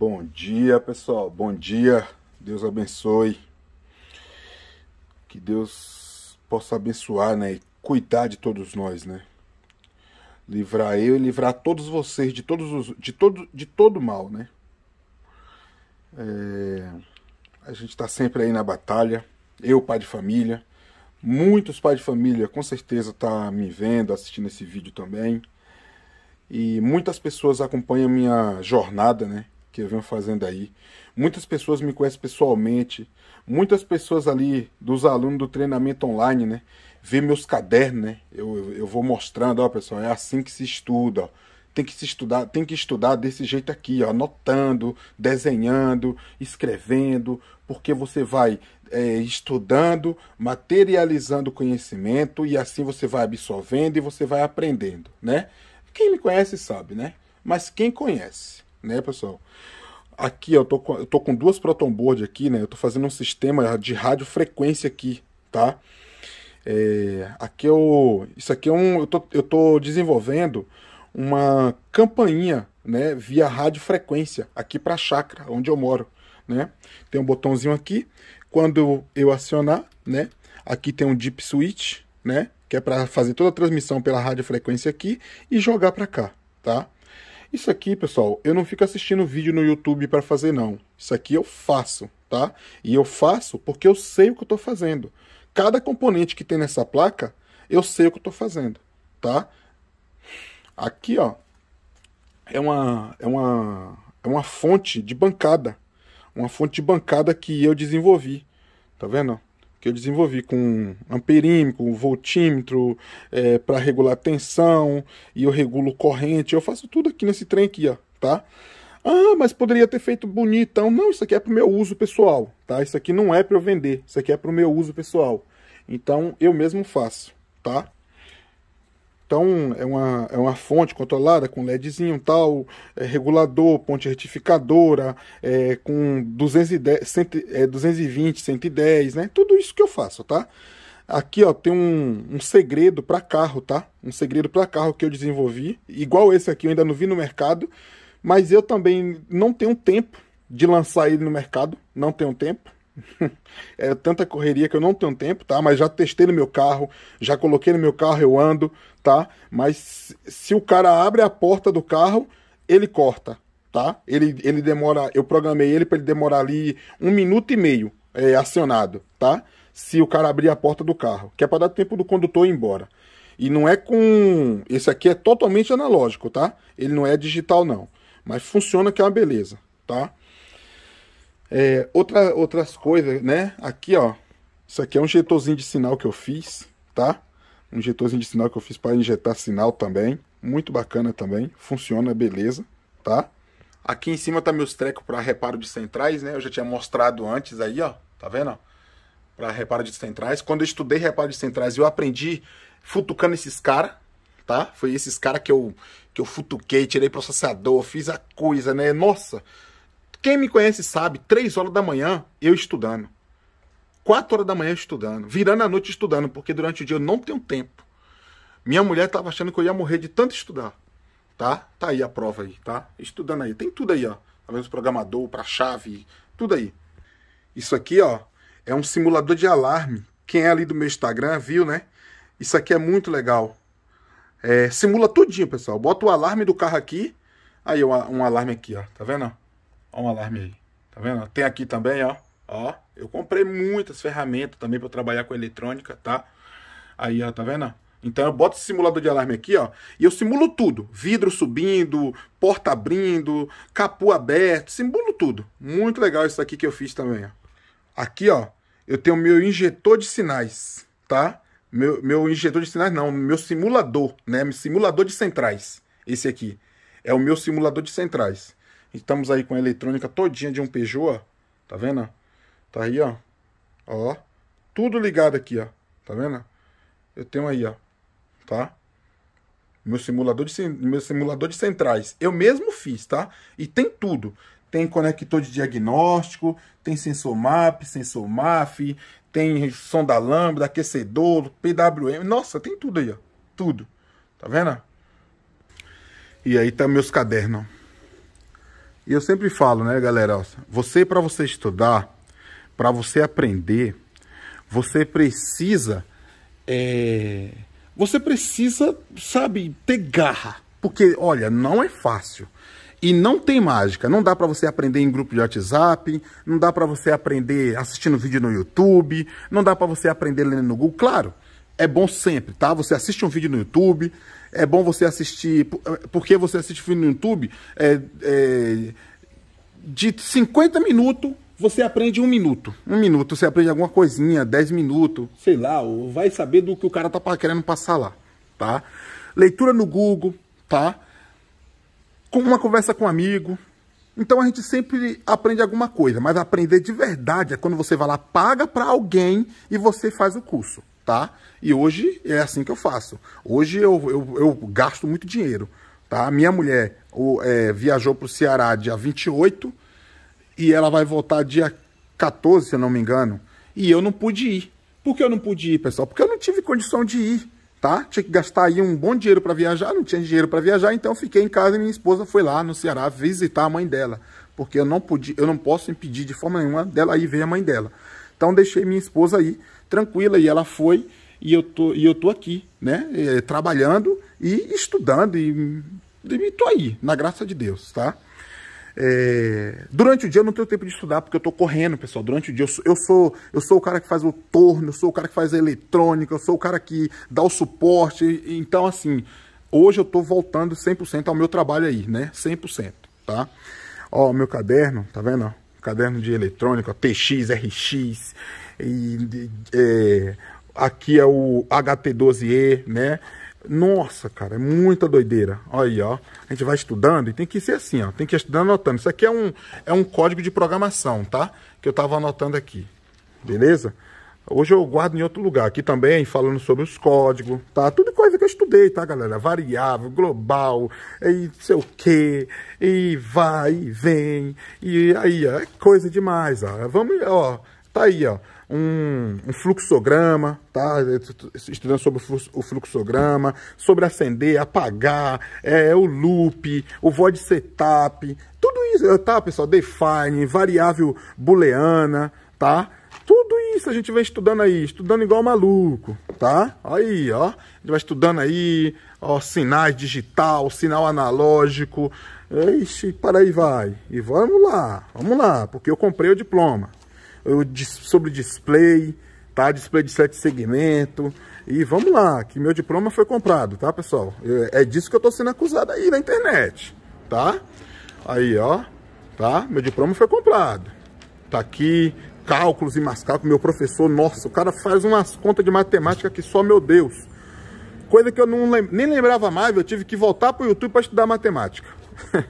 Bom dia, pessoal. Bom dia. Deus abençoe. Que Deus possa abençoar, né? E cuidar de todos nós, né? Livrar eu e livrar todos vocês de todos os, de todo de todo mal, né? É, a gente está sempre aí na batalha. Eu, pai de família, muitos pais de família, com certeza tá me vendo, assistindo esse vídeo também. E muitas pessoas acompanham minha jornada, né? que eu venho fazendo aí. Muitas pessoas me conhecem pessoalmente, muitas pessoas ali dos alunos do treinamento online, né? Vê meus cadernos, né? Eu, eu vou mostrando, ó, pessoal, é assim que se estuda, ó. Tem que se estudar, tem que estudar desse jeito aqui, ó, anotando, desenhando, escrevendo, porque você vai é, estudando, materializando o conhecimento e assim você vai absorvendo e você vai aprendendo, né? Quem me conhece sabe, né? Mas quem conhece né, pessoal? Aqui, ó, eu tô com, eu tô com duas Proton Board aqui, né? Eu tô fazendo um sistema de radiofrequência aqui, tá? É, aqui eu, é isso aqui é um, eu tô, eu tô desenvolvendo uma campainha, né, via radiofrequência aqui para chácara onde eu moro, né? Tem um botãozinho aqui, quando eu acionar, né, aqui tem um deep switch, né, que é para fazer toda a transmissão pela radiofrequência aqui e jogar para cá, tá? Isso aqui, pessoal, eu não fico assistindo vídeo no YouTube para fazer, não. Isso aqui eu faço, tá? E eu faço porque eu sei o que eu estou fazendo. Cada componente que tem nessa placa, eu sei o que eu estou fazendo, tá? Aqui, ó, é uma, é uma, é uma fonte de bancada. Uma fonte de bancada que eu desenvolvi. Tá vendo? que eu desenvolvi com amperímetro, voltímetro, é, para regular tensão, e eu regulo corrente, eu faço tudo aqui nesse trem aqui, ó, tá? Ah, mas poderia ter feito bonitão. Não, isso aqui é para o meu uso pessoal, tá? Isso aqui não é para eu vender, isso aqui é para o meu uso pessoal. Então, eu mesmo faço, tá? Então é uma, é uma fonte controlada com LEDzinho tal, é, regulador, ponte retificadora, é, com 210, 100, é, 220, 110, né? Tudo isso que eu faço, tá? Aqui ó, tem um, um segredo para carro, tá? Um segredo para carro que eu desenvolvi, igual esse aqui, eu ainda não vi no mercado, mas eu também não tenho tempo de lançar ele no mercado, não tenho tempo é tanta correria que eu não tenho tempo, tá? Mas já testei no meu carro, já coloquei no meu carro, eu ando, tá? Mas se o cara abre a porta do carro, ele corta, tá? Ele, ele demora, eu programei ele para ele demorar ali um minuto e meio é, acionado, tá? Se o cara abrir a porta do carro, que é para dar tempo do condutor ir embora. E não é com. Esse aqui é totalmente analógico, tá? Ele não é digital, não. Mas funciona que é uma beleza, tá? É, outra, outras coisas, né? Aqui, ó. Isso aqui é um injetorzinho de sinal que eu fiz, tá? Um injetorzinho de sinal que eu fiz para injetar sinal também. Muito bacana também. Funciona, beleza, tá? Aqui em cima tá meus trecos para reparo de centrais, né? Eu já tinha mostrado antes aí, ó. Tá vendo? Para reparo de centrais. Quando eu estudei reparo de centrais, eu aprendi futucando esses caras, tá? Foi esses caras que eu, que eu futuquei, tirei processador, fiz a coisa, né? Nossa! Quem me conhece sabe, três horas da manhã eu estudando. quatro horas da manhã estudando, virando a noite estudando, porque durante o dia eu não tenho tempo. Minha mulher tava achando que eu ia morrer de tanto estudar. Tá? Tá aí a prova aí, tá? Estudando aí. Tem tudo aí, ó. Tá vendo programador, para chave, tudo aí. Isso aqui, ó, é um simulador de alarme. Quem é ali do meu Instagram viu, né? Isso aqui é muito legal. É, simula tudinho, pessoal. Bota o alarme do carro aqui. Aí um, um alarme aqui, ó. Tá vendo? Olha um alarme aí. Tá vendo? Tem aqui também, ó. Ó, eu comprei muitas ferramentas também para trabalhar com eletrônica, tá? Aí, ó, tá vendo? Então eu boto esse simulador de alarme aqui, ó, e eu simulo tudo. Vidro subindo, porta abrindo, capô aberto, simulo tudo. Muito legal isso aqui que eu fiz também, ó. Aqui, ó, eu tenho meu injetor de sinais, tá? Meu, meu injetor de sinais não, meu simulador, né? Meu simulador de centrais, esse aqui. É o meu simulador de centrais. Estamos aí com a eletrônica todinha de um Peugeot, ó. Tá vendo? Tá aí, ó. Ó. Tudo ligado aqui, ó. Tá vendo? Eu tenho aí, ó. Tá? Meu simulador de, meu simulador de centrais. Eu mesmo fiz, tá? E tem tudo. Tem conector de diagnóstico, tem sensor MAP, sensor MAF, tem som da lâmpada, aquecedor, PWM. Nossa, tem tudo aí, ó. Tudo. Tá vendo? E aí tá meus cadernos. E eu sempre falo, né, galera? Você, para você estudar, para você aprender, você precisa. É... Você precisa, sabe, ter garra. Porque, olha, não é fácil. E não tem mágica. Não dá para você aprender em grupo de WhatsApp, não dá para você aprender assistindo vídeo no YouTube, não dá para você aprender lendo no Google. Claro, é bom sempre, tá? Você assiste um vídeo no YouTube, é bom você assistir... Porque você assiste vídeo no YouTube, é, é, de 50 minutos, você aprende um minuto. Um minuto, você aprende alguma coisinha, 10 minutos, sei lá, ou vai saber do que o cara tá querendo passar lá, tá? Leitura no Google, tá? Com uma conversa com um amigo, então a gente sempre aprende alguma coisa, mas aprender de verdade é quando você vai lá, paga para alguém e você faz o curso tá? E hoje é assim que eu faço. Hoje eu, eu, eu gasto muito dinheiro, tá? Minha mulher o, é, viajou para o Ceará dia 28 e ela vai voltar dia 14, se eu não me engano. E eu não pude ir. Por que eu não pude ir, pessoal? Porque eu não tive condição de ir, tá? Tinha que gastar aí um bom dinheiro para viajar, não tinha dinheiro para viajar, então eu fiquei em casa e minha esposa foi lá no Ceará visitar a mãe dela, porque eu não podia, eu não posso impedir de forma nenhuma dela ir ver a mãe dela. Então deixei minha esposa aí tranquila e ela foi e eu tô e eu tô aqui, né, é, trabalhando e estudando e, e tô aí, na graça de Deus, tá? É, durante o dia eu não tenho tempo de estudar, porque eu tô correndo, pessoal. Durante o dia eu sou, eu sou, eu sou o cara que faz o torno, eu sou o cara que faz a eletrônica, eu sou o cara que dá o suporte. Então, assim, hoje eu tô voltando 100% ao meu trabalho aí, né? 100%, tá? Ó, meu caderno, tá vendo? caderno de eletrônica, TX, RX, e, é, aqui é o HT12E, né? Nossa, cara, é muita doideira. Olha aí, ó. A gente vai estudando e tem que ser assim, ó. Tem que ir estudando anotando. Isso aqui é um, é um código de programação, tá? Que eu tava anotando aqui. Beleza? Hoje eu guardo em outro lugar. Aqui também, falando sobre os códigos, tá? Tudo coisa que eu estudei, tá, galera? Variável, global, e sei o quê, e vai, e vem, e aí, ó. É coisa demais, ó. Vamos, ó. Tá aí, ó um, um fluxograma, tá? Estudando sobre o fluxograma, sobre acender, apagar, é, é, o loop, o void setup, tudo isso, é, tá, pessoal? Define, variável booleana, tá? Tudo isso a gente vem estudando aí, estudando igual maluco, tá? Aí, ó, a gente vai estudando aí, ó, sinais digital, sinal analógico, Ixi, para aí vai. E vamos lá, vamos lá, porque eu comprei o diploma sobre display, tá? Display de sete segmento. E vamos lá, que meu diploma foi comprado, tá, pessoal? É disso que eu tô sendo acusado aí na internet, tá? Aí, ó, tá? Meu diploma foi comprado. Tá aqui, cálculos e mais cálculos. Meu professor, nossa, o cara faz umas contas de matemática que só, meu Deus. Coisa que eu não lem nem lembrava mais, eu tive que voltar pro YouTube para estudar matemática.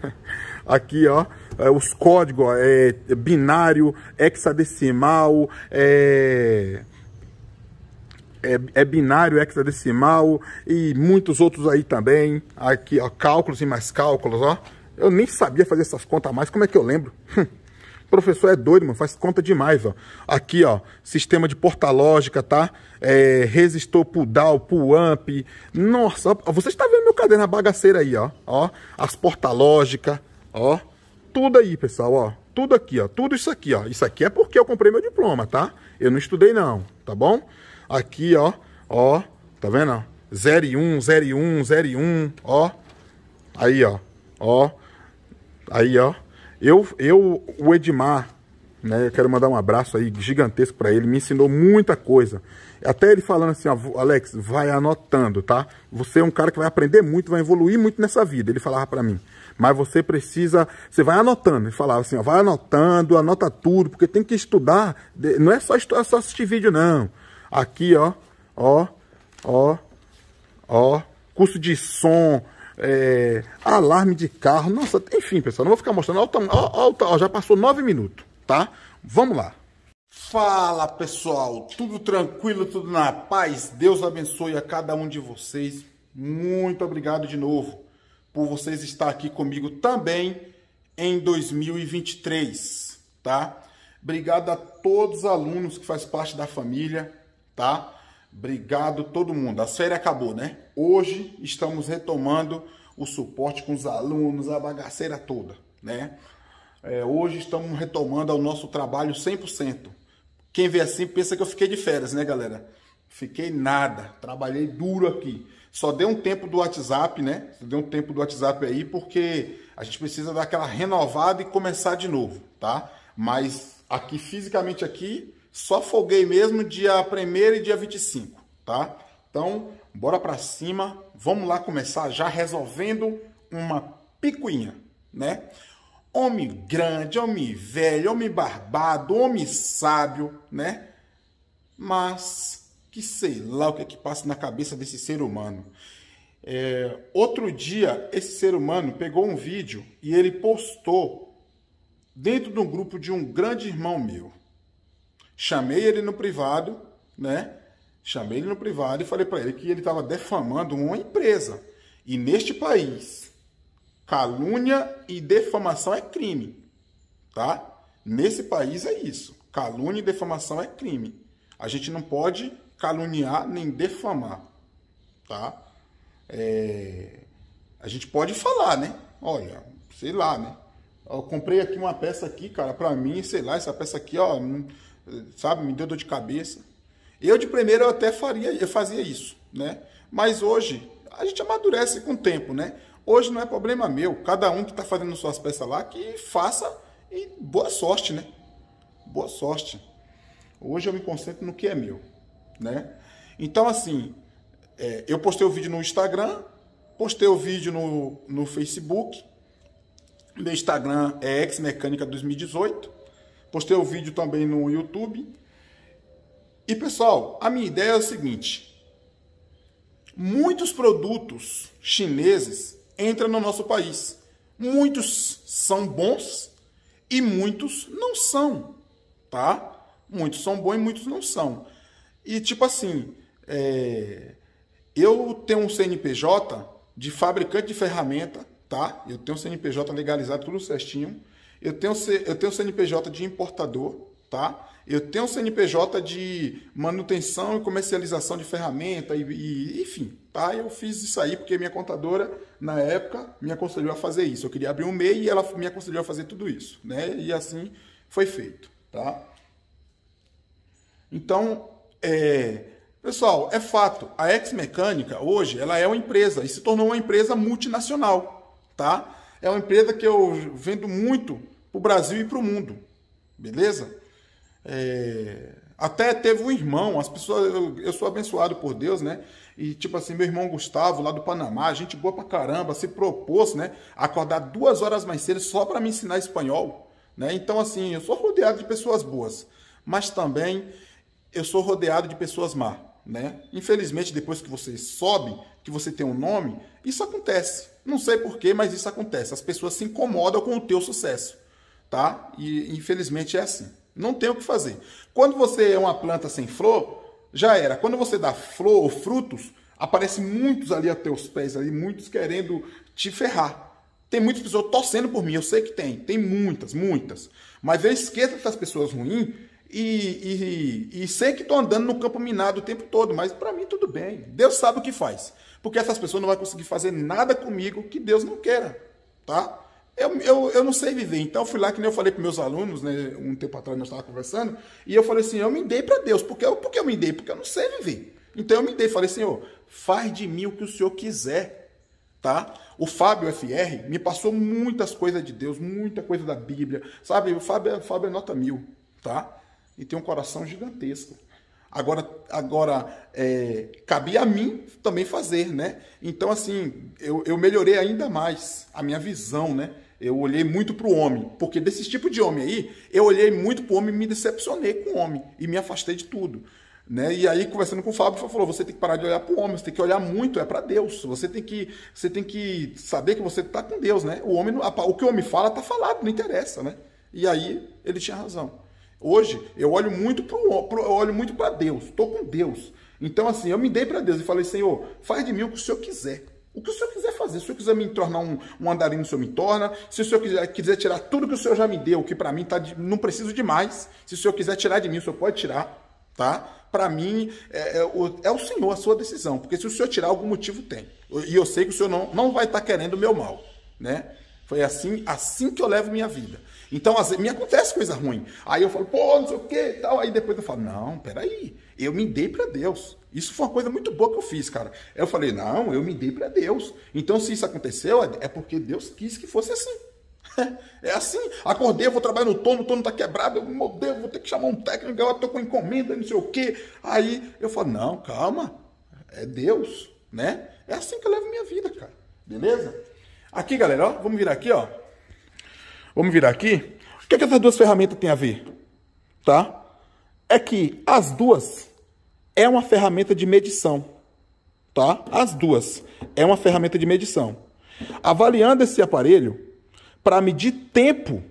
aqui, ó, é, os códigos, ó, é, é binário, hexadecimal, é... É, é, binário, hexadecimal e muitos outros aí também. Aqui, ó, cálculos e mais cálculos, ó. Eu nem sabia fazer essas contas a mais, como é que eu lembro? Professor é doido, mano, faz conta demais, ó. Aqui, ó, sistema de porta lógica, tá? É, resistor pro down, pro AMP. Nossa, ó, você está vendo meu caderno, a bagaceira aí, ó. ó as porta lógica, ó. Tudo aí, pessoal, ó. Tudo aqui, ó. Tudo isso aqui, ó. Isso aqui é porque eu comprei meu diploma, tá? Eu não estudei, não, tá bom? Aqui, ó, ó. Tá vendo, 01, 01, 01, ó. Aí, ó. Ó. Aí, ó. Eu, eu o Edmar, né, eu quero mandar um abraço aí gigantesco para ele, me ensinou muita coisa. Até ele falando assim, Alex, vai anotando, tá? Você é um cara que vai aprender muito, vai evoluir muito nessa vida, ele falava para mim. Mas você precisa, você vai anotando. Ele falava assim, ó, vai anotando, anota tudo, porque tem que estudar. Não é só, é só assistir vídeo, não. Aqui, ó, ó, ó, ó, curso de som, é, alarme de carro. Nossa, enfim, pessoal, não vou ficar mostrando. Olha, olha, olha, já passou nove minutos, tá? Vamos lá. Fala pessoal, tudo tranquilo, tudo na paz? Deus abençoe a cada um de vocês. Muito obrigado de novo por vocês estar aqui comigo também em 2023, tá? Obrigado a todos os alunos que faz parte da família, tá? Obrigado todo mundo. A série acabou, né? Hoje estamos retomando o suporte com os alunos, a bagaceira toda, né? É, hoje estamos retomando o nosso trabalho 100%. Quem vê assim pensa que eu fiquei de férias, né, galera? Fiquei nada, trabalhei duro aqui. Só deu um tempo do WhatsApp, né? Só deu um tempo do WhatsApp aí, porque a gente precisa dar aquela renovada e começar de novo, tá? Mas aqui, fisicamente aqui, só folguei mesmo dia 1 e dia 25, tá? Então, bora para cima, vamos lá começar já resolvendo uma picuinha, né? Homem grande, homem velho, homem barbado, homem sábio, né? Mas que sei lá o que é que passa na cabeça desse ser humano. É, outro dia, esse ser humano pegou um vídeo e ele postou dentro de um grupo de um grande irmão meu. Chamei ele no privado, né? Chamei ele no privado e falei para ele que ele estava defamando uma empresa. E neste país, calúnia e defamação é crime, tá? Nesse país é isso. Calúnia e defamação é crime. A gente não pode caluniar nem defamar, tá? É... A gente pode falar, né? Olha, sei lá, né? Eu comprei aqui uma peça aqui, cara, para mim, sei lá, essa peça aqui, ó, sabe? Me deu dor de cabeça. Eu de primeiro eu até faria, eu fazia isso, né? Mas hoje a gente amadurece com o tempo, né? Hoje não é problema meu. Cada um que está fazendo suas peças lá que faça e boa sorte, né? Boa sorte. Hoje eu me concentro no que é meu, né? Então assim, é, eu postei o vídeo no Instagram, postei o vídeo no, no Facebook. Meu Instagram é exmecânica 2018 Postei o vídeo também no YouTube. E pessoal, a minha ideia é o seguinte: muitos produtos chineses entram no nosso país. Muitos são bons e muitos não são, tá? Muitos são bons e muitos não são. E tipo assim, é... eu tenho um CNPJ de fabricante de ferramenta, tá? Eu tenho um CNPJ legalizado tudo certinho. Eu tenho, eu tenho CNPJ de importador, tá? Eu tenho CNPJ de manutenção e comercialização de ferramenta e, e, enfim, tá? Eu fiz isso aí porque minha contadora na época me aconselhou a fazer isso. Eu queria abrir um MEI e ela me aconselhou a fazer tudo isso, né? E assim foi feito, tá? Então, é, pessoal, é fato. A Ex Mecânica hoje ela é uma empresa e se tornou uma empresa multinacional, tá? é uma empresa que eu vendo muito para o Brasil e para o mundo, beleza? É... Até teve um irmão, as pessoas, eu, eu, sou abençoado por Deus, né? E tipo assim, meu irmão Gustavo, lá do Panamá, gente boa pra caramba, se propôs, né? Acordar duas horas mais cedo só para me ensinar espanhol, né? Então, assim, eu sou rodeado de pessoas boas, mas também eu sou rodeado de pessoas más né? Infelizmente, depois que você sobe, que você tem um nome, isso acontece. Não sei porquê, mas isso acontece. As pessoas se incomodam com o teu sucesso, tá? E infelizmente é assim. Não tem o que fazer. Quando você é uma planta sem flor, já era. Quando você dá flor ou frutos, aparecem muitos ali a teus pés, ali muitos querendo te ferrar. Tem muitas pessoas torcendo por mim, eu sei que tem, tem muitas, muitas. Mas eu esqueço das pessoas ruins e, e, e, sei que estou andando no campo minado o tempo todo, mas para mim tudo bem. Deus sabe o que faz. Porque essas pessoas não vão conseguir fazer nada comigo que Deus não queira, tá? Eu, eu, eu não sei viver. Então, fui lá, que nem eu falei para meus alunos, né? Um tempo atrás nós estávamos conversando, e eu falei assim: eu me dei para Deus. Porque eu, porque eu me dei? Porque eu não sei viver. Então, eu me dei. Falei, Senhor, faz de mim o que o Senhor quiser, tá? O Fábio FR me passou muitas coisas de Deus, muita coisa da Bíblia, sabe? O Fábio, o Fábio é nota mil, tá? e tem um coração gigantesco. Agora, agora é, cabia a mim também fazer, né? Então, assim, eu, eu melhorei ainda mais a minha visão, né? Eu olhei muito para o homem, porque desse tipo de homem aí, eu olhei muito para o homem e me decepcionei com o homem e me afastei de tudo. Né? E aí, conversando com o Fábio, ele falou: você tem que parar de olhar para o homem, você tem que olhar muito, é para Deus. Você tem que você tem que saber que você está com Deus. Né? O, homem, o que o homem fala está falado, não interessa. Né? E aí ele tinha razão. Hoje eu olho muito para eu olho muito para Deus. Estou com Deus. Então assim, eu me dei para Deus e falei: "Senhor, faz de mim o que o Senhor quiser". O que o senhor quiser fazer, se o senhor quiser me tornar um, um andarinho, o senhor me torna. Se o senhor quiser, quiser tirar tudo que o senhor já me deu, que para mim tá de, não preciso de mais. Se o senhor quiser tirar de mim, o senhor pode tirar, tá? Para mim é, é, o, é, o, senhor a sua decisão, porque se o senhor tirar algum motivo tem. E eu sei que o senhor não, não vai estar tá querendo o meu mal, né? Foi assim, assim que eu levo minha vida. Então, às vezes, me acontece coisa ruim. Aí eu falo, pô, não sei o que e tal. Aí depois eu falo, não, peraí, eu me dei para Deus. Isso foi uma coisa muito boa que eu fiz, cara. Eu falei, não, eu me dei para Deus. Então, se isso aconteceu, é, é porque Deus quis que fosse assim. É assim, acordei, vou trabalhar no torno, o torno tá quebrado, eu, meu Deus, vou ter que chamar um técnico, eu tô com encomenda, não sei o que. Aí eu falo, não, calma, é Deus, né? É assim que eu levo minha vida, cara. Beleza? Aqui, galera, ó, vamos virar aqui, ó. Vamos virar aqui. O que, é que essas duas ferramentas têm a ver? Tá? É que as duas é uma ferramenta de medição. Tá? As duas é uma ferramenta de medição. Avaliando esse aparelho, para medir tempo,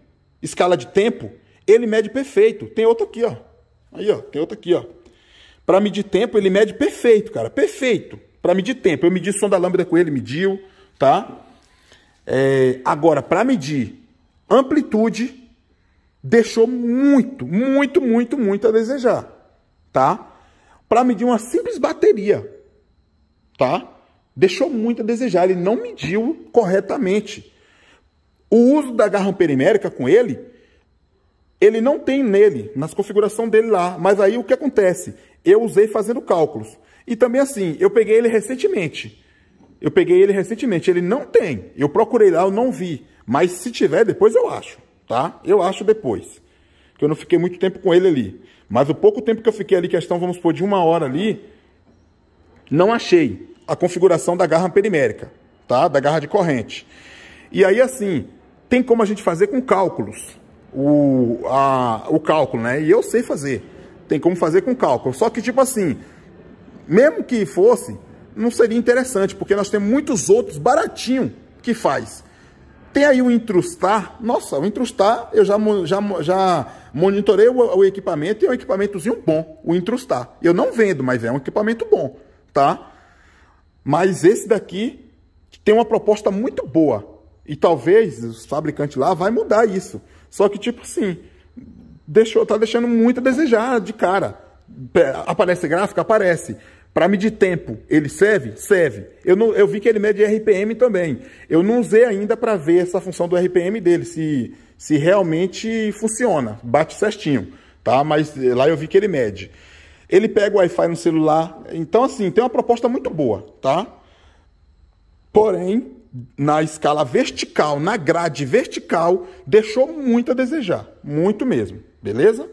escala de tempo, ele mede perfeito. Tem outro aqui, ó. Aí, ó, tem outro aqui, ó. Para medir tempo, ele mede perfeito, cara, perfeito. Para medir tempo, eu medi som da lâmpada com ele, mediu, tá? É, agora, para medir amplitude deixou muito, muito, muito, muito a desejar, tá? Para medir uma simples bateria, tá? Deixou muito a desejar, ele não mediu corretamente. O uso da garra perimérica com ele, ele não tem nele, nas configurações dele lá, mas aí o que acontece? Eu usei fazendo cálculos. E também assim, eu peguei ele recentemente. Eu peguei ele recentemente, ele não tem. Eu procurei lá, eu não vi. Mas se tiver, depois eu acho, tá? Eu acho depois. Que eu não fiquei muito tempo com ele ali. Mas o pouco tempo que eu fiquei ali, questão, vamos supor, de uma hora ali, não achei a configuração da garra perimérica, tá? Da garra de corrente. E aí, assim, tem como a gente fazer com cálculos. O, a, o cálculo, né? E eu sei fazer. Tem como fazer com cálculo. Só que, tipo assim, mesmo que fosse, não seria interessante, porque nós temos muitos outros baratinho que faz. Tem aí o intrustar. Nossa, o intrustar, eu já, já, já monitorei o, o equipamento e é um equipamentozinho bom, o intrustar. Eu não vendo, mas é um equipamento bom, tá? Mas esse daqui tem uma proposta muito boa. E talvez os fabricantes lá vai mudar isso. Só que, tipo assim, deixou, tá deixando muito a desejar de cara. Aparece gráfico? Aparece. Para medir tempo, ele serve? Serve. Eu, não, eu vi que ele mede RPM também. Eu não usei ainda para ver essa função do RPM dele, se, se realmente funciona, bate certinho, tá? Mas eh, lá eu vi que ele mede. Ele pega o Wi-Fi no celular. Então, assim, tem uma proposta muito boa, tá? Porém, na escala vertical, na grade vertical, deixou muito a desejar. Muito mesmo, beleza?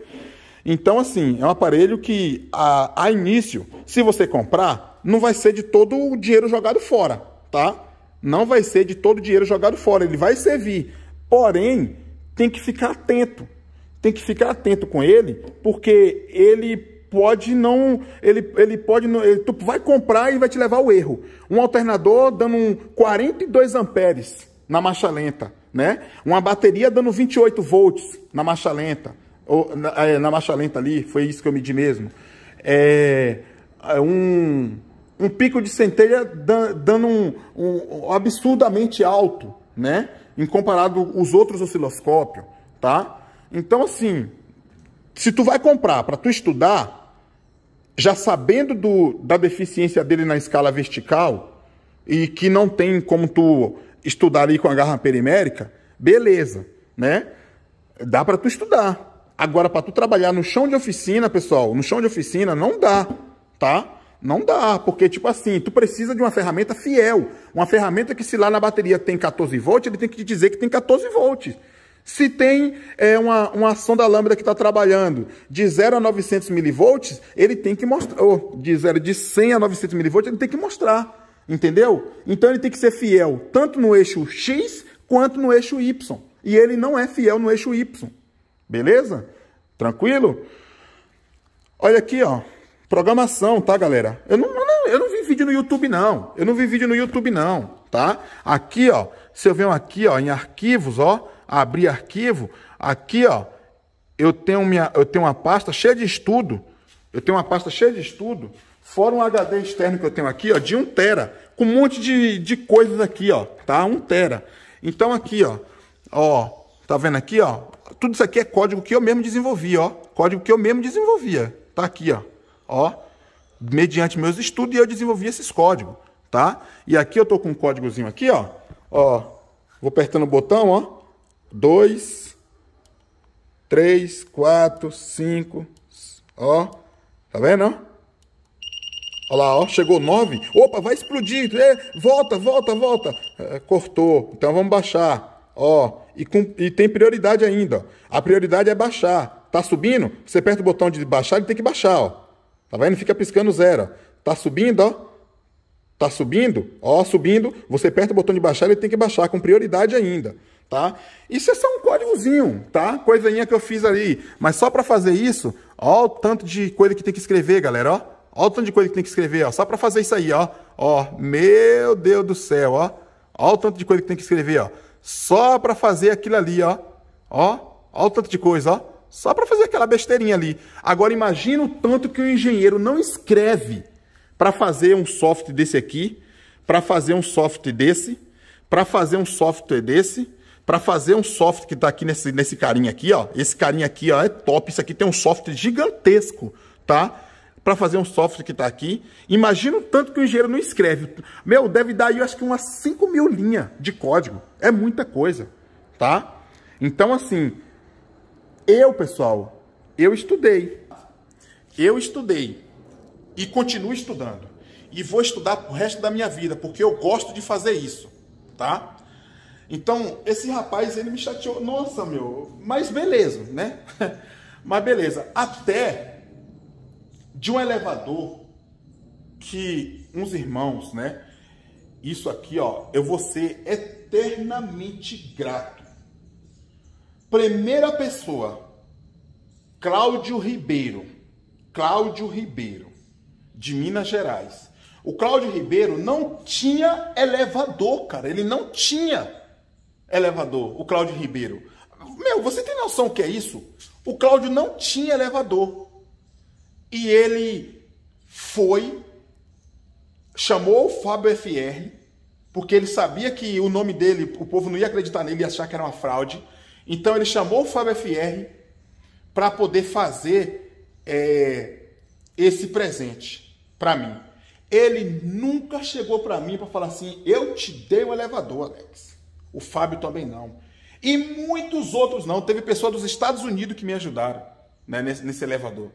Então, assim, é um aparelho que, a, a início, se você comprar, não vai ser de todo o dinheiro jogado fora, tá? Não vai ser de todo o dinheiro jogado fora, ele vai servir. Porém, tem que ficar atento. Tem que ficar atento com ele, porque ele pode não. Ele, ele pode. ele, tu vai comprar e vai te levar ao erro. Um alternador dando 42 amperes na marcha lenta, né? Uma bateria dando 28 volts na marcha lenta. Ou, na, é, na marcha lenta ali, foi isso que eu medi mesmo. É, é um, um pico de centelha dando um, um, um absurdamente alto, né? Em comparado os outros osciloscópios, tá? Então, assim, se tu vai comprar para tu estudar, já sabendo do, da deficiência dele na escala vertical e que não tem como tu estudar ali com a garra perimérica, beleza, né? Dá para tu estudar, Agora, para tu trabalhar no chão de oficina, pessoal, no chão de oficina não dá, tá? Não dá, porque, tipo assim, tu precisa de uma ferramenta fiel. Uma ferramenta que, se lá na bateria tem 14 volts, ele tem que te dizer que tem 14 volts. Se tem é, uma, uma sonda lambda que está trabalhando de 0 a 900 milivolts, ele tem que mostrar. Ou de, 0, de 100 a 900 milivolts, ele tem que mostrar. Entendeu? Então ele tem que ser fiel tanto no eixo X quanto no eixo Y. E ele não é fiel no eixo Y. Beleza? Tranquilo? Olha aqui, ó. Programação, tá, galera? Eu não, não, eu não vi vídeo no YouTube, não. Eu não vi vídeo no YouTube, não, tá? Aqui, ó. Se eu venho aqui, ó, em arquivos, ó. Abrir arquivo. Aqui, ó. Eu tenho, minha, eu tenho uma pasta cheia de estudo. Eu tenho uma pasta cheia de estudo. Fora um HD externo que eu tenho aqui, ó, de 1 tera. Com um monte de, de coisas aqui, ó. Tá? 1 tera. Então aqui, ó. Ó. Tá vendo aqui, ó? Tudo isso aqui é código que eu mesmo desenvolvi, ó. Código que eu mesmo desenvolvia. Tá aqui, ó. Ó. Mediante meus estudos, eu desenvolvi esses códigos, tá? E aqui eu tô com um códigozinho aqui, ó. Ó. Vou apertando o botão, ó. 2 3 4 5 ó. Tá vendo, ó? Olha lá, ó, chegou 9. Opa, vai explodir. É, volta, volta, volta. É, cortou. Então vamos baixar. Ó, e, com, e tem prioridade ainda. Ó. A prioridade é baixar. Tá subindo? Você aperta o botão de baixar, ele tem que baixar, ó. Tá vendo? Fica piscando zero. Tá subindo, ó. Tá subindo? Ó, subindo. Você aperta o botão de baixar, ele tem que baixar com prioridade ainda, tá? Isso é só um códigozinho, tá? Coisinha que eu fiz ali. Mas só para fazer isso, ó o tanto de coisa que tem que escrever, galera, ó. Ó o tanto de coisa que tem que escrever, ó. Só para fazer isso aí, ó. Ó, meu Deus do céu, ó. Ó o tanto de coisa que tem que escrever, ó só para fazer aquilo ali, ó. Ó, ó o tanto de coisa, ó. Só para fazer aquela besteirinha ali. Agora imagina o tanto que o engenheiro não escreve para fazer um software desse aqui, para fazer um software desse, para fazer um software desse, para fazer um software que está aqui nesse, nesse carinha aqui, ó. Esse carinha aqui, ó, é top. Isso aqui tem um software gigantesco, tá? para fazer um software que está aqui. Imagina o tanto que o engenheiro não escreve. Meu, deve dar aí, eu acho que umas 5 mil linhas de código. É muita coisa, tá? Então, assim, eu, pessoal, eu estudei. Eu estudei e continuo estudando. E vou estudar o resto da minha vida, porque eu gosto de fazer isso, tá? Então, esse rapaz, ele me chateou. Nossa, meu, mas beleza, né? mas beleza. Até de um elevador que uns irmãos, né? Isso aqui, ó, eu vou ser eternamente grato. Primeira pessoa, Cláudio Ribeiro. Cláudio Ribeiro, de Minas Gerais. O Cláudio Ribeiro não tinha elevador, cara. Ele não tinha elevador, o Cláudio Ribeiro. Meu, você tem noção o que é isso? O Cláudio não tinha elevador e ele foi, chamou o Fábio FR, porque ele sabia que o nome dele, o povo não ia acreditar nele e achar que era uma fraude. Então ele chamou o Fábio FR para poder fazer é, esse presente para mim. Ele nunca chegou para mim para falar assim: eu te dei o um elevador, Alex. O Fábio também não. E muitos outros não. Teve pessoas dos Estados Unidos que me ajudaram né, nesse, nesse elevador.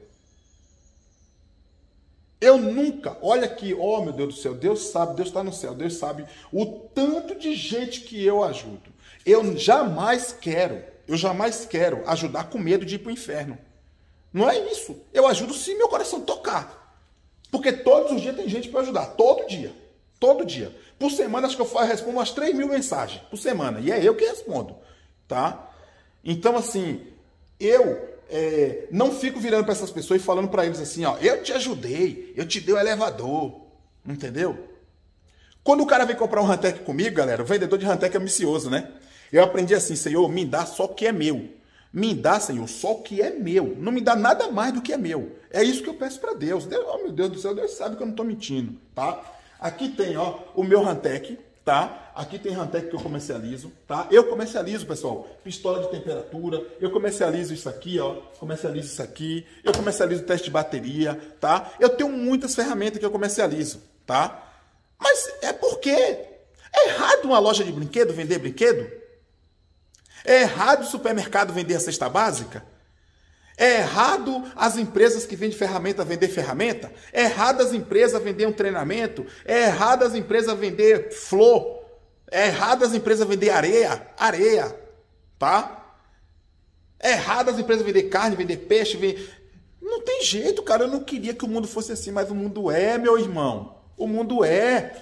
Eu nunca, olha aqui, oh meu Deus do céu, Deus sabe, Deus está no céu, Deus sabe o tanto de gente que eu ajudo. Eu jamais quero, eu jamais quero ajudar com medo de ir para o inferno. Não é isso. Eu ajudo se meu coração tocar. Porque todos os dias tem gente para ajudar, todo dia. Todo dia. Por semana, acho que eu faço, respondo umas 3 mil mensagens por semana. E é eu que respondo, tá? Então, assim, eu é, não fico virando para essas pessoas e falando para eles assim, ó, eu te ajudei, eu te dei o elevador, entendeu? Quando o cara vem comprar um Hantec comigo, galera, o vendedor de Hantec é ambicioso, né? Eu aprendi assim, Senhor, me dá só o que é meu. Me dá, Senhor, só o que é meu. Não me dá nada mais do que é meu. É isso que eu peço para Deus. Deus. Oh, meu Deus do céu, Deus sabe que eu não estou mentindo, tá? Aqui tem, ó, o meu Hantec, tá? Aqui tem Rantec que eu comercializo, tá? Eu comercializo, pessoal, pistola de temperatura, eu comercializo isso aqui, ó, comercializo isso aqui, eu comercializo teste de bateria, tá? Eu tenho muitas ferramentas que eu comercializo, tá? Mas é porque é errado uma loja de brinquedo vender brinquedo? É errado o supermercado vender a cesta básica? É errado as empresas que vendem ferramenta vender ferramenta? É errado as empresas vender um treinamento? É errado as empresas vender flor? É errado as empresas vender areia? Areia, tá? É errado as empresas vender carne, vender peixe, vender... Não tem jeito, cara. Eu não queria que o mundo fosse assim, mas o mundo é, meu irmão. O mundo é.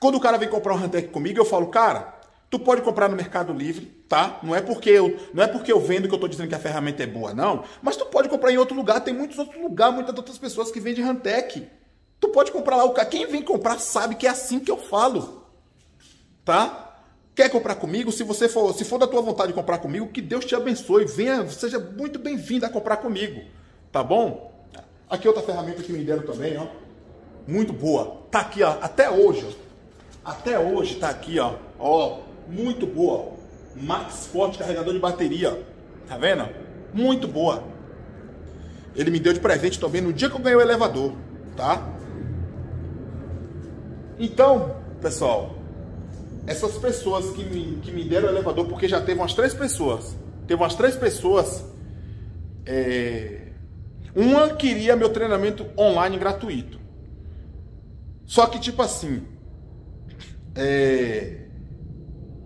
Quando o cara vem comprar um handtech comigo, eu falo, cara, Tu pode comprar no Mercado Livre, tá? Não é porque eu, não é porque eu vendo que eu tô dizendo que a ferramenta é boa, não. Mas tu pode comprar em outro lugar, tem muitos outros lugares, muitas outras pessoas que vendem Hantec. Tu pode comprar lá, o quem vem comprar sabe que é assim que eu falo. Tá? Quer comprar comigo? Se você for, se for da tua vontade de comprar comigo, que Deus te abençoe. Venha, seja muito bem-vindo a comprar comigo. Tá bom? Aqui outra ferramenta que me deram também, ó. Muito boa. Tá aqui, ó, até hoje. Ó. Até hoje tá aqui, ó. Ó, muito boa. Max Forte carregador de bateria. Tá vendo? Muito boa. Ele me deu de presente também no dia que eu ganhei o elevador, tá? Então, pessoal, essas pessoas que me, que me deram o elevador, porque já teve umas três pessoas. Teve umas três pessoas. É... Uma queria meu treinamento online gratuito. Só que, tipo assim. É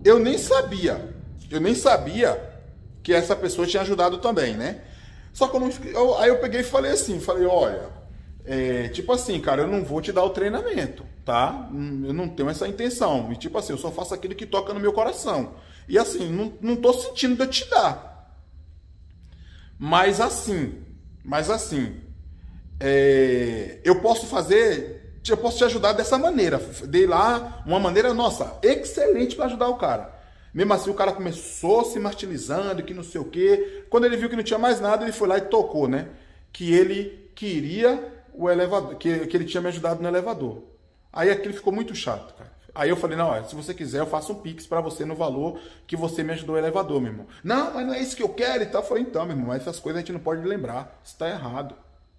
eu nem sabia. Eu nem sabia que essa pessoa tinha ajudado também, né? Só que eu Eu, aí eu peguei e falei assim: falei, olha, é, tipo assim, cara, eu não vou te dar o treinamento, tá? Hum, eu não tenho essa intenção. E tipo assim, eu só faço aquilo que toca no meu coração. E assim, não, não tô sentindo de eu te dar. Mas assim, mas assim, é, eu posso fazer Tipo, eu posso te ajudar dessa maneira. Dei lá uma maneira, nossa, excelente para ajudar o cara. Mesmo assim, o cara começou se martilizando, que não sei o quê. Quando ele viu que não tinha mais nada, ele foi lá e tocou, né? Que ele queria o elevador, que, que ele tinha me ajudado no elevador. Aí aquilo ficou muito chato, cara. Aí eu falei, não, olha, se você quiser, eu faço um pix para você no valor que você me ajudou no elevador, meu irmão. Não, mas não é isso que eu quero e tal. Eu falei, então, meu irmão, mas essas coisas a gente não pode lembrar. Isso tá errado,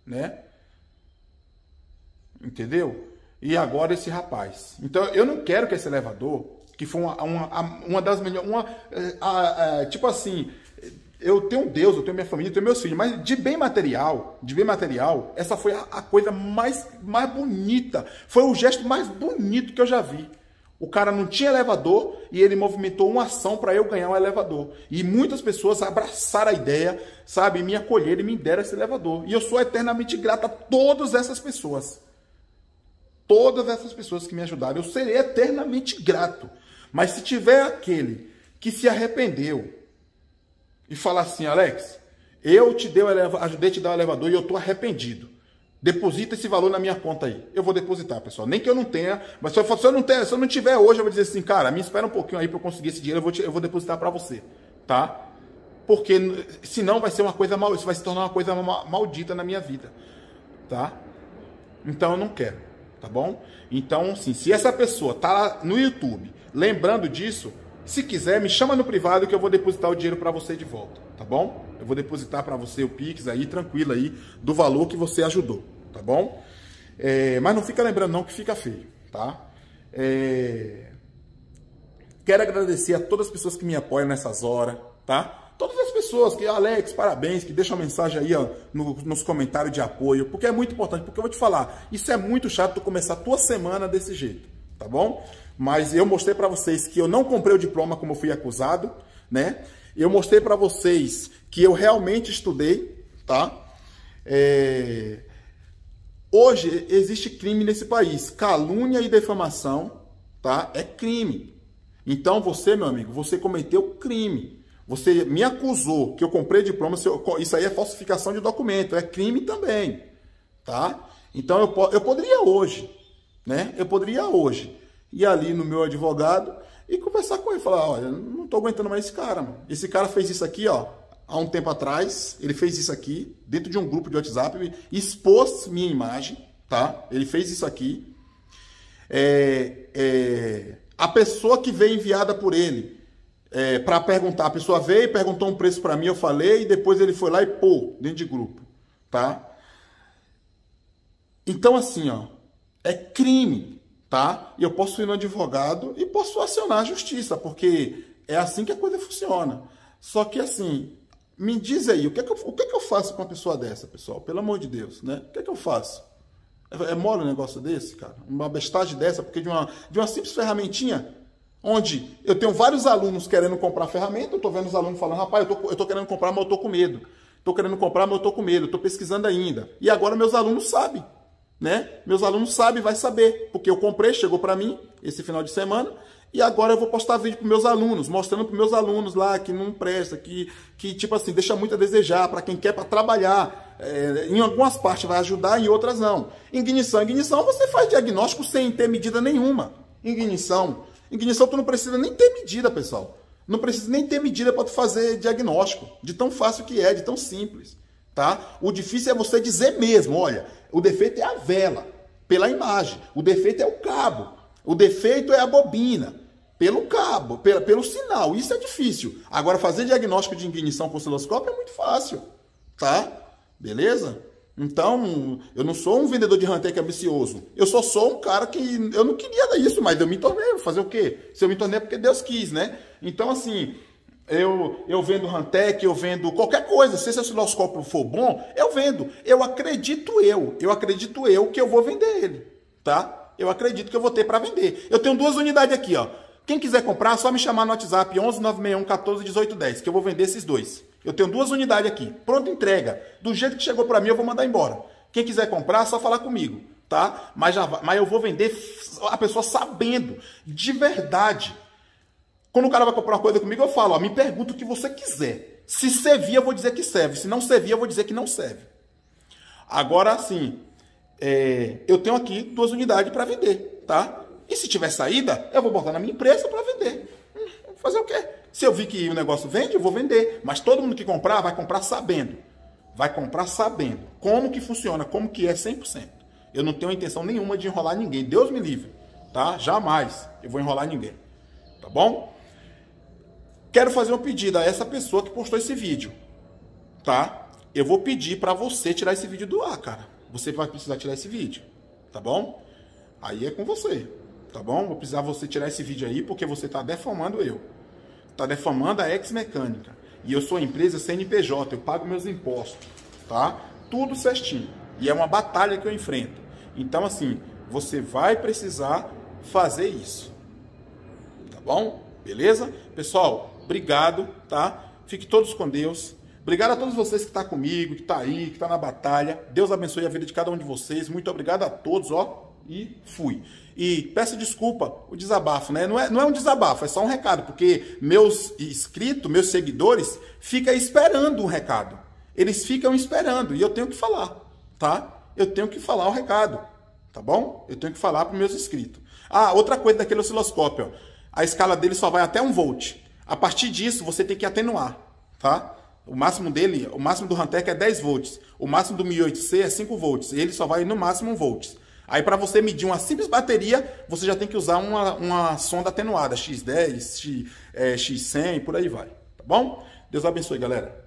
né? Entendeu? E agora esse rapaz. Então eu não quero que esse elevador, que foi uma, uma, uma das melhores. Uma, eh, a, a, tipo assim, eu tenho Deus, eu tenho minha família, eu tenho meus filhos, mas de bem material, de bem material, essa foi a, a coisa mais, mais bonita. Foi o gesto mais bonito que eu já vi. O cara não tinha elevador e ele movimentou uma ação para eu ganhar um elevador. E muitas pessoas abraçaram a ideia, sabe, me acolheram e me deram esse elevador. E eu sou eternamente grato a todas essas pessoas todas essas pessoas que me ajudaram. Eu serei eternamente grato. Mas se tiver aquele que se arrependeu e falar assim, Alex, eu te dei ajudei a te dar o elevador e eu estou arrependido. Deposita esse valor na minha conta aí. Eu vou depositar, pessoal. Nem que eu não tenha, mas se eu, se eu não, tenha, se eu não tiver hoje, eu vou dizer assim, cara, me espera um pouquinho aí para eu conseguir esse dinheiro, eu vou, te, eu vou depositar para você, tá? Porque senão vai ser uma coisa mal, isso vai se tornar uma coisa maldita na minha vida, tá? Então eu não quero tá bom? Então, assim, se essa pessoa tá lá no YouTube lembrando disso, se quiser, me chama no privado que eu vou depositar o dinheiro para você de volta, tá bom? Eu vou depositar para você o Pix aí, tranquilo aí, do valor que você ajudou, tá bom? É, mas não fica lembrando não que fica feio, tá? É... Quero agradecer a todas as pessoas que me apoiam nessas horas, tá? pessoas que, Alex, parabéns, que deixa uma mensagem aí ó, no, nos comentários de apoio, porque é muito importante, porque eu vou te falar, isso é muito chato tu começar a tua semana desse jeito, tá bom? Mas eu mostrei para vocês que eu não comprei o diploma como fui acusado, né? Eu mostrei para vocês que eu realmente estudei, tá? É... Hoje existe crime nesse país. Calúnia e defamação, tá? É crime. Então você, meu amigo, você cometeu crime. Você me acusou que eu comprei diploma, isso aí é falsificação de documento, é crime também, tá? Então eu, eu poderia hoje, né? Eu poderia hoje ir ali no meu advogado e conversar com ele, falar, olha, não tô aguentando mais esse cara, mano. esse cara fez isso aqui, ó, há um tempo atrás, ele fez isso aqui dentro de um grupo de WhatsApp, expôs minha imagem, tá? Ele fez isso aqui. É, é, a pessoa que veio enviada por ele é, para perguntar. A pessoa veio, perguntou um preço para mim, eu falei, e depois ele foi lá e pô, dentro de grupo, tá? Então, assim, ó, é crime, tá? E eu posso ir no advogado e posso acionar a justiça, porque é assim que a coisa funciona. Só que, assim, me diz aí, o que é que eu, o que é que eu faço com uma pessoa dessa, pessoal? Pelo amor de Deus, né? O que é que eu faço? É, é mole um negócio desse, cara? Uma bestagem dessa, porque de uma, de uma simples ferramentinha onde eu tenho vários alunos querendo comprar ferramenta, eu estou vendo os alunos falando, rapaz, eu estou querendo comprar, mas eu estou com medo. Estou querendo comprar, mas eu estou com medo, estou pesquisando ainda. E agora meus alunos sabem, né? Meus alunos sabem, vai saber, porque eu comprei, chegou para mim esse final de semana, e agora eu vou postar vídeo para meus alunos, mostrando para meus alunos lá que não presta, que, que tipo assim, deixa muito a desejar para quem quer para trabalhar. É, em algumas partes vai ajudar, em outras não. Ignição, ignição, você faz diagnóstico sem ter medida nenhuma. Ignição, Ignição tu não precisa nem ter medida, pessoal. Não precisa nem ter medida para tu fazer diagnóstico, de tão fácil que é, de tão simples, tá? O difícil é você dizer mesmo, olha, o defeito é a vela, pela imagem. O defeito é o cabo. O defeito é a bobina, pelo cabo, pela, pelo sinal. Isso é difícil. Agora fazer diagnóstico de ignição com osciloscópio é muito fácil, tá? Beleza? Então, eu não sou um vendedor de Hantec ambicioso. Eu só sou um cara que eu não queria isso, mas eu me tornei. Fazer o quê? Se eu me tornei é porque Deus quis, né? Então, assim, eu, eu vendo Hantec, eu vendo qualquer coisa. Se esse osciloscópio for bom, eu vendo. Eu acredito eu. Eu acredito eu que eu vou vender ele, tá? Eu acredito que eu vou ter para vender. Eu tenho duas unidades aqui, ó. Quem quiser comprar, só me chamar no WhatsApp 11 961 14 18 10, que eu vou vender esses dois. Eu tenho duas unidades aqui. Pronto, entrega. Do jeito que chegou para mim, eu vou mandar embora. Quem quiser comprar, é só falar comigo, tá? Mas, já, mas eu vou vender a pessoa sabendo, de verdade. Quando o cara vai comprar uma coisa comigo, eu falo, ó, me pergunta o que você quiser. Se servir, eu vou dizer que serve. Se não servir, eu vou dizer que não serve. Agora, assim, é, eu tenho aqui duas unidades para vender, tá? E se tiver saída, eu vou botar na minha empresa para vender. Hum, fazer o quê? Se eu vi que o negócio vende, eu vou vender. Mas todo mundo que comprar, vai comprar sabendo. Vai comprar sabendo como que funciona, como que é 100%. Eu não tenho intenção nenhuma de enrolar ninguém. Deus me livre, tá? Jamais eu vou enrolar ninguém, tá bom? Quero fazer um pedido a essa pessoa que postou esse vídeo, tá? Eu vou pedir para você tirar esse vídeo do ar, cara. Você vai precisar tirar esse vídeo, tá bom? Aí é com você, tá bom? Vou precisar você tirar esse vídeo aí porque você tá defamando eu tá defamando a ex-mecânica. E eu sou empresa CNPJ, eu pago meus impostos, tá? Tudo certinho. E é uma batalha que eu enfrento. Então, assim, você vai precisar fazer isso. Tá bom? Beleza? Pessoal, obrigado, tá? Fique todos com Deus. Obrigado a todos vocês que estão tá comigo, que estão tá aí, que estão tá na batalha. Deus abençoe a vida de cada um de vocês. Muito obrigado a todos, ó e fui. E peço desculpa o desabafo, né? Não é, não é um desabafo, é só um recado, porque meus inscritos, meus seguidores, ficam esperando o recado. Eles ficam esperando e eu tenho que falar, tá? Eu tenho que falar o recado, tá bom? Eu tenho que falar para meus inscritos. Ah, outra coisa daquele osciloscópio, ó. a escala dele só vai até um volt. A partir disso, você tem que atenuar, tá? O máximo dele, o máximo do Rantec é 10 volts. O máximo do 1008 c é 5 volts. Ele só vai no máximo 1 volts. Aí para você medir uma simples bateria, você já tem que usar uma, uma sonda atenuada, X10, X, é, X100, por aí vai. Tá bom? Deus abençoe, galera.